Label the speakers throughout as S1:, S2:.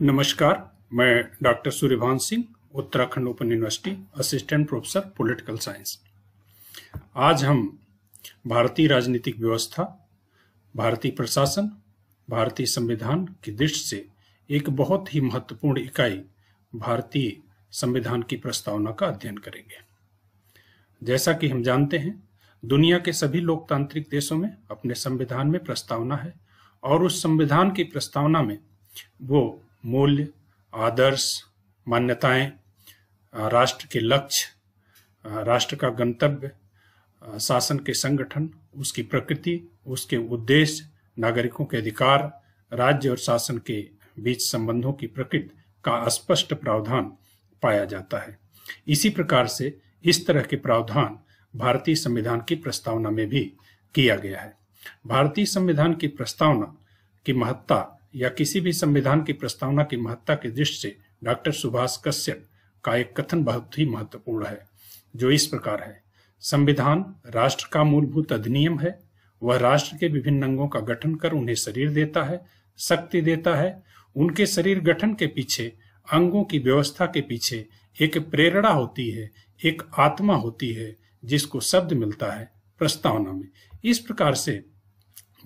S1: नमस्कार मैं doctor Suryabhan Singh Uttarakhand open university assistant professor political science आज हम भारतीय राजनीतिक व्यवस्था भारतीय प्रशासन भारतीय संविधान की दृष्टि से एक बहुत ही महत्वपूर्ण इकाई भारतीय संविधान की प्रस्तावना का अध्ययन करेंगे जैसा कि हम जानते हैं दुनिया के सभी लोकतांत्रिक देशों में अपने संविधान में प्रस्तावना है और उस संविधान की प्रस्तावना में वो मूल्य आदर्श मान्यताएं राष्ट्र के लक्ष्य राष्ट्र का गंतव्य शासन के संगठन उसकी प्रकृति उसके उद्देश्य नागरिकों के अधिकार राज्य और शासन के बीच संबंधों की प्रकृति का स्पष्ट प्रावधान पाया जाता है इसी प्रकार से इस तरह के प्रावधान भारतीय संविधान की प्रस्तावना में भी किया गया है भारतीय संविधान की प्रस्तावना की महत्ता या किसी भी संविधान की प्रस्तावना की महत्ता की दृष्टि से डॉक्टर सुभाष कश्यप का एक कथन बहुत ही महत्वपूर्ण है जो इस प्रकार है संविधान राष्ट्र का मूलभूत अधिनियम है वह राष्ट्र के विभिन्न अंगों का गठन कर उन्हें शरीर देता है शक्ति देता है उनके शरीर गठन के पीछे अंगों की व्यवस्था के पीछे एक प्रेरणा होती है एक आत्मा होती है जिसको शब्द मिलता है प्रस्तावना में इस प्रकार से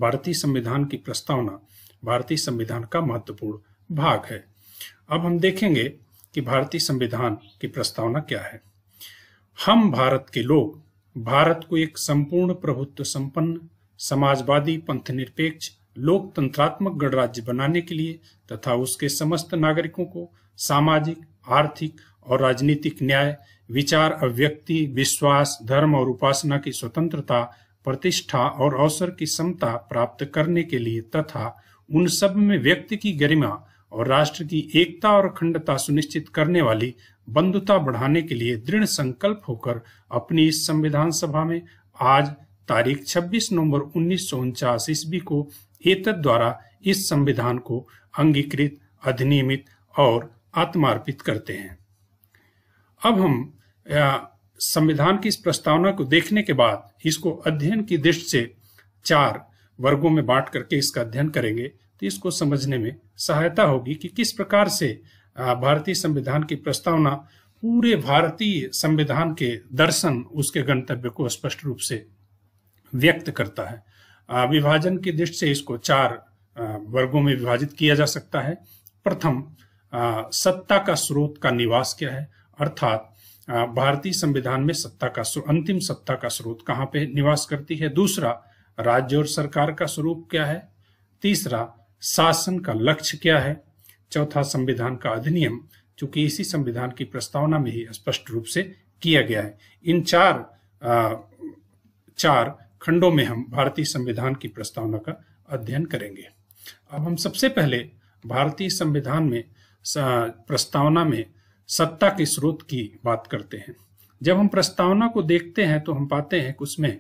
S1: भारतीय संविधान की प्रस्तावना भारतीय संविधान का महत्वपूर्ण भाग है अब हम देखेंगे कि भारतीय संविधान की प्रस्तावना क्या है हम भारत के लोग भारत को एक संपूर्ण प्रभुत्व संपन्न समाजवादी पंथ निरपेक्ष लोकतंत्रात्मक गणराज्य बनाने के लिए तथा उसके समस्त नागरिकों को सामाजिक आर्थिक और राजनीतिक न्याय विचार अभिव्यक्ति विश्वास धर्म और उपासना की स्वतंत्रता प्रतिष्ठा और अवसर की समता प्राप्त करने के लिए तथा उन सब में व्यक्ति की गरिमा और राष्ट्र की एकता और अखंडता सुनिश्चित करने वाली बंधुता बढ़ाने के लिए दृढ़ संकल्प होकर अपनी इस संविधान सभा में आज तारीख 26 नवंबर उन्नीस ईस्वी को एतद द्वारा इस संविधान को अंगीकृत अधिनियमित और आत्मार्पित करते हैं अब हम संविधान की इस प्रस्तावना को देखने के बाद इसको अध्ययन की दृष्टि से चार वर्गों में बांट करके इसका अध्ययन करेंगे तो इसको समझने में सहायता होगी कि किस प्रकार से भारतीय संविधान की प्रस्तावना पूरे भारतीय संविधान के दर्शन उसके गंतव्य को स्पष्ट रूप से व्यक्त करता है विभाजन की दृष्टि से इसको चार वर्गों में विभाजित किया जा सकता है प्रथम सत्ता का स्रोत का निवास क्या है अर्थात भारतीय संविधान में सत्ता का अंतिम सत्ता का स्रोत कहाँ पे निवास करती है दूसरा राज्य और सरकार का स्वरूप क्या है तीसरा शासन का लक्ष्य क्या है चौथा संविधान का अधिनियम चूंकि इसी संविधान की प्रस्तावना में ही स्पष्ट रूप से किया गया है इन चार आ, चार खंडों में हम भारतीय संविधान की प्रस्तावना का अध्ययन करेंगे अब हम सबसे पहले भारतीय संविधान में प्रस्तावना में सत्ता के स्रोत की बात करते हैं जब हम प्रस्तावना को देखते हैं तो हम पाते हैं कि उसमें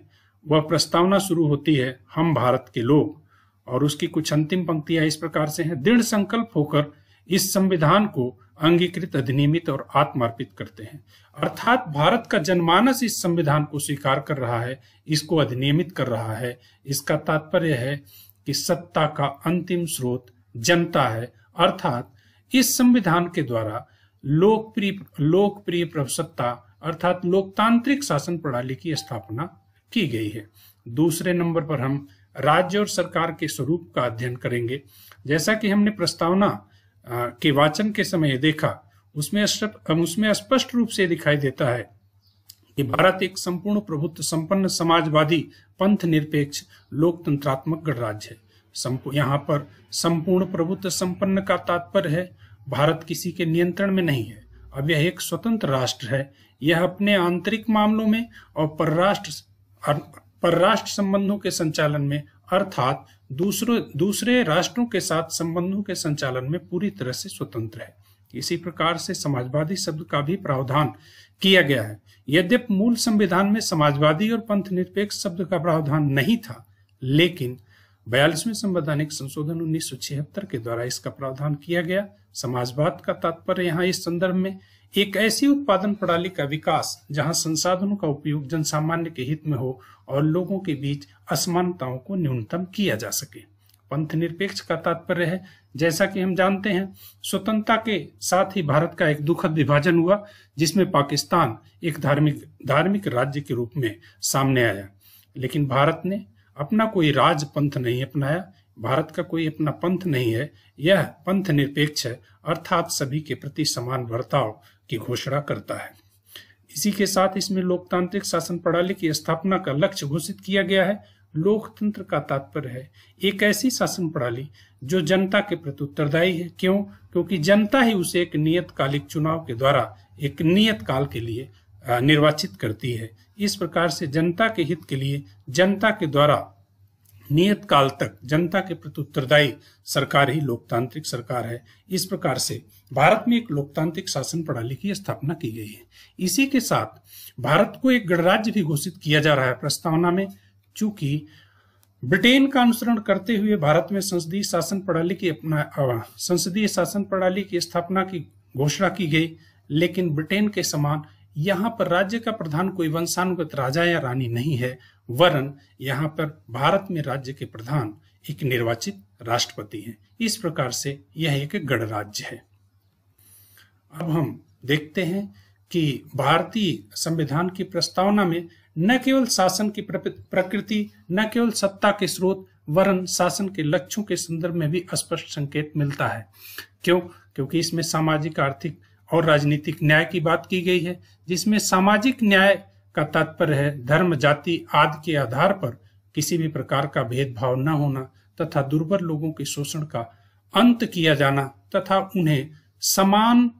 S1: वह प्रस्तावना शुरू होती है हम भारत के लोग और उसकी कुछ अंतिम पंक्तियां इस प्रकार से हैं दृढ़ संकल्प होकर इस संविधान को अंगीकृत अधिनियमित और आत्मार्पित करते हैं अर्थात भारत का जनमानस इस संविधान को स्वीकार कर रहा है इसको अधिनियमित कर रहा है इसका तात्पर्य है कि सत्ता का अंतिम स्रोत जनता है अर्थात इस संविधान के द्वारा लोकप्रिय लोकप्रिय सत्ता अर्थात लोकतांत्रिक शासन प्रणाली की स्थापना की गई है दूसरे नंबर पर हम राज्य और सरकार के स्वरूप का अध्ययन करेंगे जैसा कि हमने प्रस्तावना के वाचन के समय देखा उसमें उसमें स्पष्ट रूप से दिखाई देता है कि भारत एक संपूर्ण प्रभुत्व संपन्न समाजवादी पंथ निरपेक्ष लोकतंत्रात्मक गणराज्य है यहाँ पर संपूर्ण प्रभुत्व संपन्न का तात्पर्य है भारत किसी के नियंत्रण में नहीं है अब यह एक स्वतंत्र राष्ट्र है यह अपने आंतरिक मामलों में और परराष्ट्र परराष्ट्र संबंधों के संचालन में अर्थात दूसरों दूसरे राष्ट्रों के साथ संबंधों के संचालन में पूरी तरह से स्वतंत्र है इसी प्रकार से समाजवादी शब्द का भी प्रावधान किया गया है यद्यपि मूल संविधान में समाजवादी और पंथ निरपेक्ष शब्द का प्रावधान नहीं था लेकिन बयालीसवें संवैधानिक संशोधन उन्नीस के द्वारा इसका प्रावधान किया गया समाजवाद का तात्पर्य यहाँ इस संदर्भ में एक ऐसी उत्पादन प्रणाली का विकास जहां संसाधनों का उपयोग जनसामान्य के हित में हो और लोगों के बीच असमानताओं को न्यूनतम किया जा सके पंथ निरपेक्ष का तात्पर्य है जैसा कि हम जानते हैं स्वतंत्रता के साथ ही भारत का एक दुखद विभाजन हुआ जिसमें पाकिस्तान एक धार्मिक धार्मिक राज्य के रूप में सामने आया लेकिन भारत ने अपना कोई राज पंथ नहीं अपनाया भारत का कोई अपना पंथ नहीं है यह पंथ निरपेक्ष है अर्थात सभी के प्रति समान बर्ताव की घोषणा करता है इसी के साथ इसमें लोकतांत्रिक शासन प्रणाली की स्थापना का लक्ष्य घोषित किया गया है लोकतंत्र का तात्पर्य है एक ऐसी शासन प्रणाली जो जनता के प्रति उत्तरदायी है क्यों क्योंकि जनता ही उसे एक नियत कालिक चुनाव के द्वारा एक नियत काल के लिए निर्वाचित करती है इस प्रकार से जनता के हित के लिए जनता के द्वारा नियत काल तक जनता के प्रति उत्तरदायी सरकार ही लोकतांत्रिक सरकार है इस प्रकार से भारत में एक लोकतांत्रिक शासन प्रणाली की स्थापना की गई है इसी के साथ भारत को एक गणराज्य भी घोषित किया जा रहा है प्रस्तावना में चूंकि ब्रिटेन का अनुसरण करते हुए भारत में संसदीय शासन प्रणाली की अपना संसदीय शासन प्रणाली की स्थापना की घोषणा की गई लेकिन ब्रिटेन के समान यहाँ पर राज्य का प्रधान कोई वंशानुगत राजा या रानी नहीं है वरन यहाँ पर भारत में राज्य के प्रधान एक निर्वाचित राष्ट्रपति हैं इस प्रकार से यह एक गणराज्य है अब हम देखते हैं कि भारतीय संविधान की प्रस्तावना में न केवल शासन की प्रकृति न केवल सत्ता के स्रोत वरन शासन के लक्ष्यों के संदर्भ में भी स्पष्ट संकेत मिलता है क्यों क्योंकि इसमें सामाजिक आर्थिक और राजनीतिक न्याय की बात की गई है जिसमें सामाजिक न्याय का तात्पर्य है धर्म जाति आदि के आधार पर किसी भी प्रकार का भेदभाव न होना तथा दुर्बल लोगों के शोषण का अंत किया जाना तथा उन्हें समान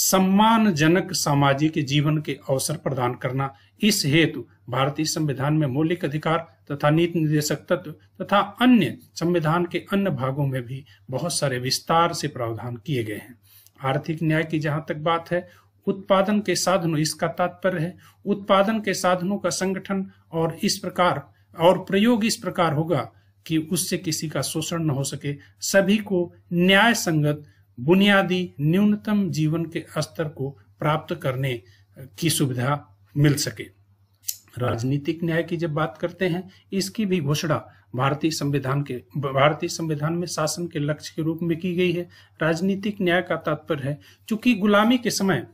S1: सम्मानजनक सामाजिक जीवन के अवसर प्रदान करना इस हेतु भारतीय संविधान में मौलिक अधिकार तथा नीति निर्देशक तत्व तथा अन्य संविधान के अन्य भागों में भी बहुत सारे विस्तार से प्रावधान किए गए हैं आर्थिक न्याय की जहां तक बात है उत्पादन के साधनों इसका तात्पर्य है उत्पादन के साधनों का संगठन और इस प्रकार और प्रयोग इस प्रकार होगा कि उससे किसी का शोषण न हो सके सभी को न्याय संगत बुनियादी न्यूनतम जीवन के स्तर को प्राप्त करने की सुविधा मिल सके राजनीतिक न्याय की जब बात करते हैं इसकी भी घोषणा भारतीय संविधान के भारतीय संविधान में शासन के लक्ष्य के रूप में की गई है राजनीतिक न्याय का तात्पर्य है चूंकि गुलामी के समय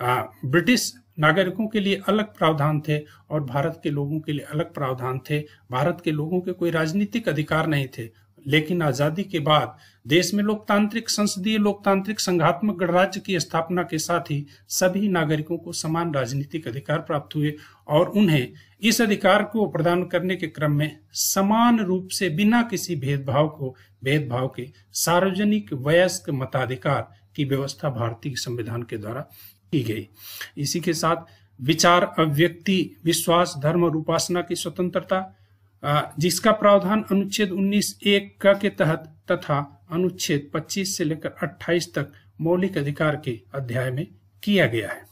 S1: ब्रिटिश नागरिकों के लिए अलग प्रावधान थे और भारत के लोगों के लिए अलग प्रावधान थे भारत के लोगों के कोई राजनीतिक अधिकार नहीं थे लेकिन आजादी के बाद देश में लोकतांत्रिक संसदीय लोकतांत्रिक संघात्मक गणराज्य की स्थापना के साथ ही सभी नागरिकों को समान राजनीतिक अधिकार प्राप्त हुए और उन्हें इस अधिकार को प्रदान करने के क्रम में समान रूप से बिना किसी भेदभाव को भेदभाव के सार्वजनिक वयस्क मताधिकार की व्यवस्था भारतीय संविधान के द्वारा की गई इसी के साथ विचार अव्यक्ति विश्वास धर्म और उपासना की स्वतंत्रता जिसका प्रावधान अनुच्छेद 19 एक का के तहत तथा अनुच्छेद 25 से लेकर 28 तक मौलिक अधिकार के अध्याय में किया गया है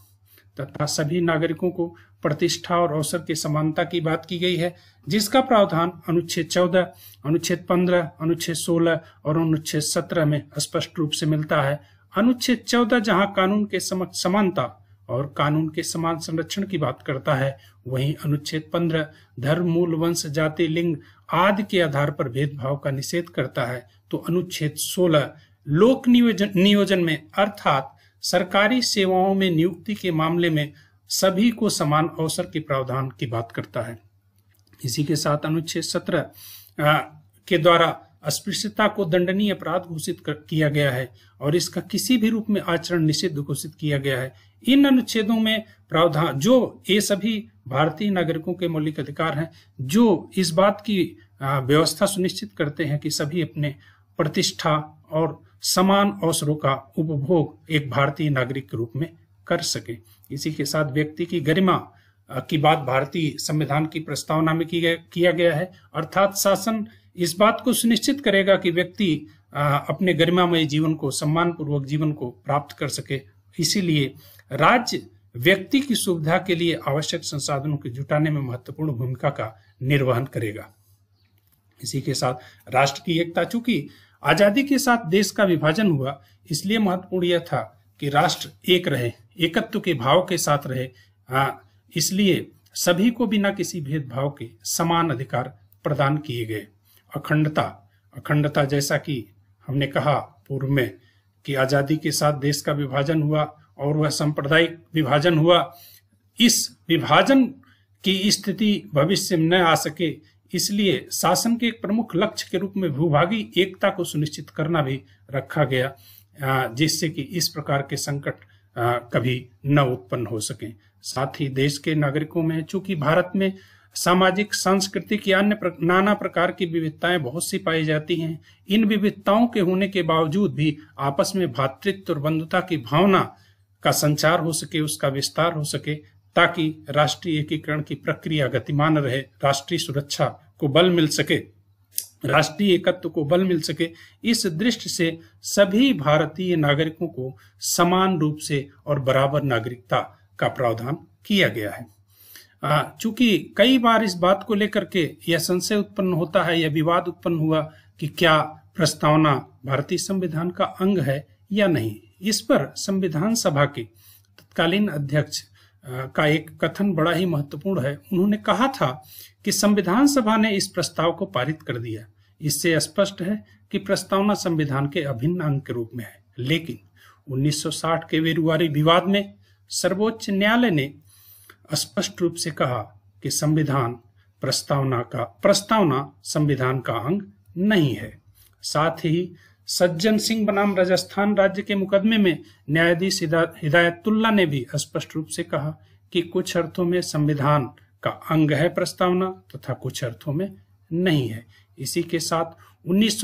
S1: तथा सभी नागरिकों को प्रतिष्ठा और अवसर की समानता की बात की गई है जिसका प्रावधान अनुच्छेद चौदह अनुच्छेद पंद्रह अनुच्छेद सोलह और अनुच्छेद सत्रह में स्पष्ट रूप से मिलता है अनुच्छेद चौदह जहां कानून के समक्ष समानता और कानून के समान संरक्षण की बात करता है वहीं अनुच्छेद पंद्रह धर्म मूल वंश जाति लिंग आदि के आधार पर भेदभाव का निषेध करता है तो अनुच्छेद सोलह लोक नियोजन नियोजन में अर्थात सरकारी सेवाओं में नियुक्ति के मामले में सभी को समान अवसर के प्रावधान की बात करता है इसी के साथ अनुच्छेद सत्रह के द्वारा अस्पृश्यता को दंडनीय अपराध घोषित किया गया है और इसका किसी भी रूप में आचरण निषिद्ध घोषित किया गया है इन अनुच्छेदों में प्रावधान जो ये सभी भारतीय नागरिकों के मौलिक अधिकार हैं जो इस बात की व्यवस्था सुनिश्चित करते हैं कि सभी अपने प्रतिष्ठा और समान अवसरों का उपभोग एक भारतीय नागरिक के रूप में कर सके इसी के साथ व्यक्ति की गरिमा की बात भारतीय संविधान की प्रस्तावना में किया गया है अर्थात शासन इस बात को सुनिश्चित करेगा कि व्यक्ति अपने गरिमामय जीवन को सम्मानपूर्वक जीवन को प्राप्त कर सके इसीलिए राज्य व्यक्ति की सुविधा के लिए आवश्यक संसाधनों के जुटाने में महत्वपूर्ण भूमिका का निर्वहन करेगा इसी के साथ राष्ट्र की एकता चूंकि आजादी के साथ देश का विभाजन हुआ इसलिए महत्वपूर्ण यह था कि राष्ट्र एक रहे एकत्व के भाव के साथ रहे इसलिए सभी को बिना किसी भेदभाव के समान अधिकार प्रदान किए गए अखंडता अखंडता जैसा कि हमने कहा पूर्व में कि आजादी के साथ देश का विभाजन हुआ और वह सांप्रदायिक विभाजन हुआ इस विभाजन की स्थिति भविष्य में न आ सके इसलिए शासन के एक प्रमुख लक्ष्य के रूप में भूभागी एकता को सुनिश्चित करना भी रखा गया जिससे कि इस प्रकार के संकट कभी न उत्पन्न हो सके साथ ही देश के नागरिकों में चूंकि भारत में सामाजिक सांस्कृतिक या अन्य प्र, नाना प्रकार की विविधताएं बहुत सी पाई जाती हैं इन विविधताओं के होने के बावजूद भी आपस में भातृत्व और बंधुता की भावना का संचार हो सके उसका विस्तार हो सके ताकि राष्ट्रीय एकीकरण की प्रक्रिया गतिमान रहे राष्ट्रीय सुरक्षा को बल मिल सके राष्ट्रीय एकत्व को बल मिल सके इस दृष्टि से सभी भारतीय नागरिकों को समान रूप से और बराबर नागरिकता का प्रावधान किया गया है चूंकि कई बार इस बात को लेकर के यह संशय उत्पन्न होता है या विवाद उत्पन्न हुआ कि क्या प्रस्तावना भारतीय संविधान का अंग है या नहीं इस पर संविधान सभा के तत्कालीन अध्यक्ष का एक कथन बड़ा ही महत्वपूर्ण है उन्होंने कहा था कि संविधान सभा ने इस प्रस्ताव को पारित कर दिया इससे स्पष्ट है कि प्रस्तावना संविधान के अभिन्न अंग के रूप में है लेकिन 1960 के वेरुवारी विवाद में सर्वोच्च न्यायालय ने स्पष्ट रूप से कहा कि संविधान प्रस्तावना का प्रस्तावना संविधान का अंग नहीं है साथ ही सज्जन सिंह बनाम राजस्थान राज्य के मुकदमे में न्यायाधीश हिदायतुल्ला ने भी स्पष्ट रूप से कहा कि कुछ अर्थों में संविधान का अंग है प्रस्तावना तथा कुछ अर्थों में नहीं है इसी के साथ उन्नीस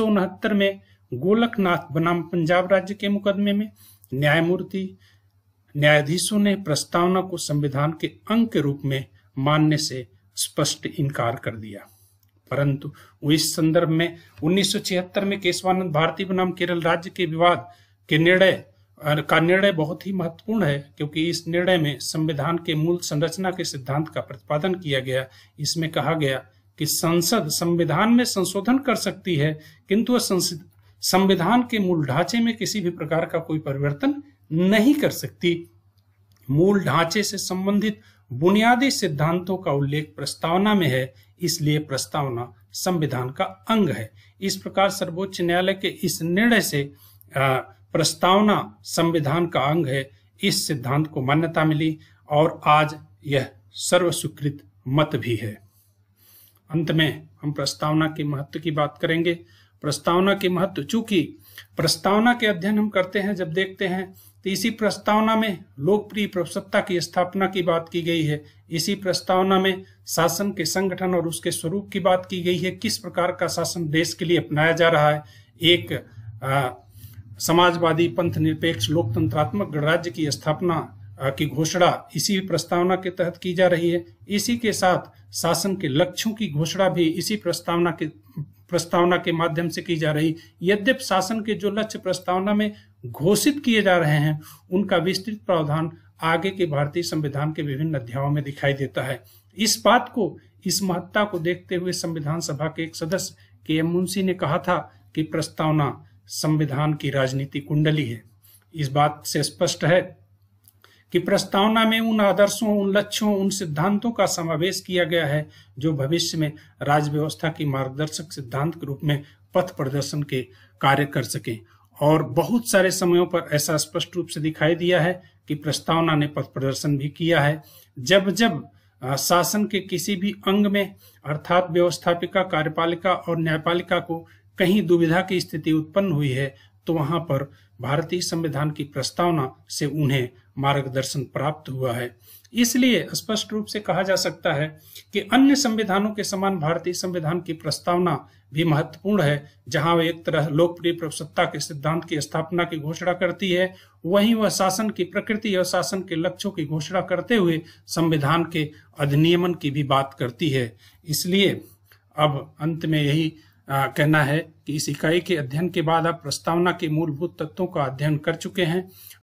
S1: में गोलकनाथ बनाम पंजाब राज्य के मुकदमे में न्यायमूर्ति न्यायाधीशों ने प्रस्तावना को संविधान के अंग के रूप में मानने से स्पष्ट इनकार कर दिया परंतु इस संदर्भ में 1976 में केशवानंद भारती बनाम केरल राज्य के विवाद के निर्णय का निर्णय बहुत ही महत्वपूर्ण है क्योंकि इस निर्णय में संविधान के मूल संरचना के सिद्धांत का प्रतिपादन किया गया इसमें कहा गया कि संसद संविधान में संशोधन कर सकती है किंतु संविधान के मूल ढांचे में किसी भी प्रकार का कोई परिवर्तन नहीं कर सकती मूल ढांचे से संबंधित बुनियादी सिद्धांतों का उल्लेख प्रस्तावना में है इसलिए प्रस्तावना संविधान का अंग है इस प्रकार सर्वोच्च न्यायालय के इस निर्णय से प्रस्तावना संविधान का अंग है इस सिद्धांत को मान्यता मिली और आज यह सर्वस्वीकृत मत भी है अंत में हम प्रस्तावना के महत्व की बात करेंगे प्रस्तावना के महत्व चूंकि प्रस्तावना के अध्ययन हम करते हैं जब देखते हैं तो इसी प्रस्तावना में लोकप्रिय प्रभुसत्ता की स्थापना की बात की गई है इसी प्रस्तावना में शासन के संगठन और उसके स्वरूप की बात की गई है किस प्रकार का शासन देश के लिए अपनाया जा रहा है एक आ, समाजवादी पंथ निरपेक्ष लोकतंत्रात्मक गणराज्य की स्थापना की घोषणा इसी प्रस्तावना के तहत की जा रही है इसी के साथ शासन के लक्ष्यों की घोषणा भी इसी प्रस्तावना के प्रस्तावना के माध्यम से की जा रही यद्यप शासन के जो लक्ष्य प्रस्तावना में घोषित किए जा रहे हैं उनका विस्तृत प्रावधान आगे के भारतीय संविधान के विभिन्न अध्यायों में दिखाई देता है इस बात को इस महत्ता को देखते हुए संविधान सभा के एक सदस्य के एम मुंशी ने कहा था कि प्रस्तावना संविधान की राजनीति कुंडली है इस बात से स्पष्ट है कि प्रस्तावना में उन आदर्शों उन लक्ष्यों उन सिद्धांतों का समावेश किया गया है जो भविष्य में राज्य व्यवस्था की मार्गदर्शक सिद्धांत के रूप में पथ प्रदर्शन के कार्य कर सके और बहुत सारे समयों पर ऐसा स्पष्ट रूप से दिखाई दिया है कि प्रस्तावना ने पथ प्रदर्शन भी किया है जब जब शासन के किसी भी अंग में अर्थात व्यवस्थापिका कार्यपालिका और न्यायपालिका को कहीं दुविधा की स्थिति उत्पन्न हुई है तो वहां पर भारतीय संविधान की प्रस्तावना से उन्हें मार्गदर्शन प्राप्त हुआ है इसलिए स्पष्ट रूप से कहा जा सकता है कि अन्य संविधानों के समान भारतीय संविधान की प्रस्तावना भी महत्वपूर्ण है जहां वह एक तरह लोकप्रिय प्रभुसत्ता के सिद्धांत की स्थापना की घोषणा करती है वहीं वह शासन की प्रकृति और शासन के लक्ष्यों की घोषणा करते हुए संविधान के अधिनियमन की भी बात करती है इसलिए अब अंत में यही आ, कहना है कि इस इकाई के अध्ययन के बाद आप प्रस्तावना के मूलभूत तत्वों का अध्ययन कर चुके हैं